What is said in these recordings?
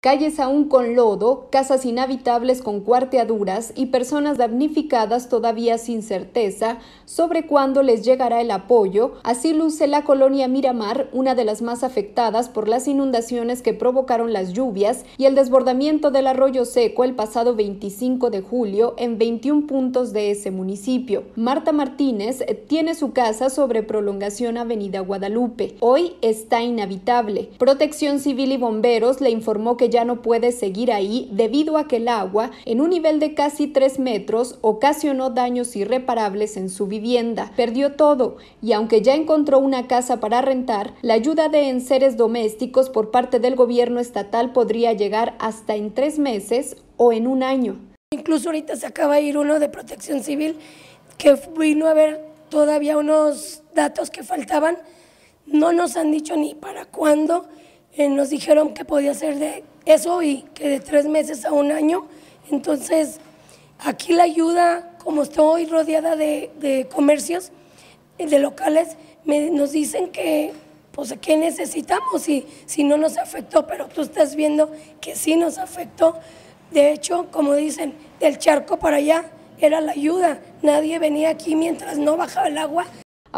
calles aún con lodo, casas inhabitables con cuarteaduras y personas damnificadas todavía sin certeza sobre cuándo les llegará el apoyo, así luce la colonia Miramar, una de las más afectadas por las inundaciones que provocaron las lluvias y el desbordamiento del arroyo seco el pasado 25 de julio en 21 puntos de ese municipio. Marta Martínez tiene su casa sobre prolongación Avenida Guadalupe. Hoy está inhabitable. Protección Civil y Bomberos le informó que ya no puede seguir ahí debido a que el agua, en un nivel de casi 3 metros, ocasionó daños irreparables en su vivienda. Perdió todo y aunque ya encontró una casa para rentar, la ayuda de enseres domésticos por parte del gobierno estatal podría llegar hasta en tres meses o en un año. Incluso ahorita se acaba de ir uno de protección civil que vino a ver todavía unos datos que faltaban. No nos han dicho ni para cuándo eh, nos dijeron que podía ser de eso y que de tres meses a un año. Entonces, aquí la ayuda, como estoy rodeada de, comercios, eh, de locales, nos dicen que, pues, necesitamos? Y si no nos afectó, pero tú estás viendo que sí nos afectó. De hecho, como dicen, del charco para allá era la ayuda. Nadie venía aquí mientras no bajaba el agua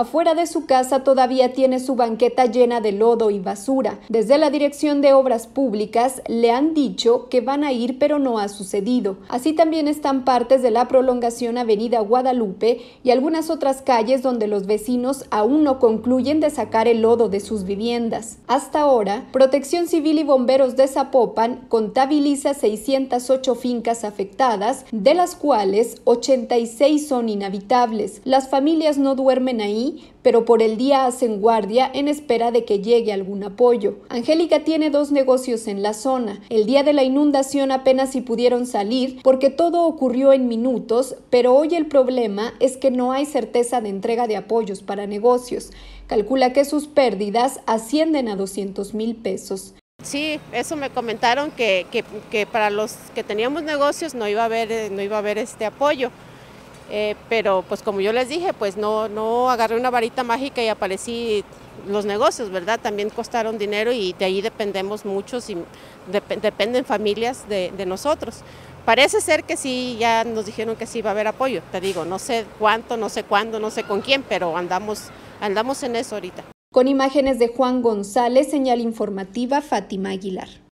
afuera de su casa todavía tiene su banqueta llena de lodo y basura. Desde la Dirección de Obras Públicas le han dicho que van a ir pero no ha sucedido. Así también están partes de la prolongación Avenida Guadalupe y algunas otras calles donde los vecinos aún no concluyen de sacar el lodo de sus viviendas. Hasta ahora, Protección Civil y Bomberos de Zapopan contabiliza 608 fincas afectadas, de las cuales 86 son inhabitables. Las familias no duermen ahí pero por el día hacen guardia en espera de que llegue algún apoyo. Angélica tiene dos negocios en la zona. El día de la inundación apenas si pudieron salir porque todo ocurrió en minutos, pero hoy el problema es que no hay certeza de entrega de apoyos para negocios. Calcula que sus pérdidas ascienden a 200 mil pesos. Sí, eso me comentaron que, para los que teníamos negocios no iba a haber, eh, no iba a haber este apoyo. Eh, pero pues como yo les dije, pues no, agarré una varita mágica y aparecí los negocios, ¿verdad? También costaron dinero y de ahí dependemos muchos y dependen familias de, nosotros. Parece ser que sí, ya nos dijeron que sí va a haber apoyo, te digo, no sé cuánto, no sé cuándo, no sé con quién, pero andamos, andamos en eso ahorita. Con imágenes de Juan González, señal informativa Fátima Aguilar.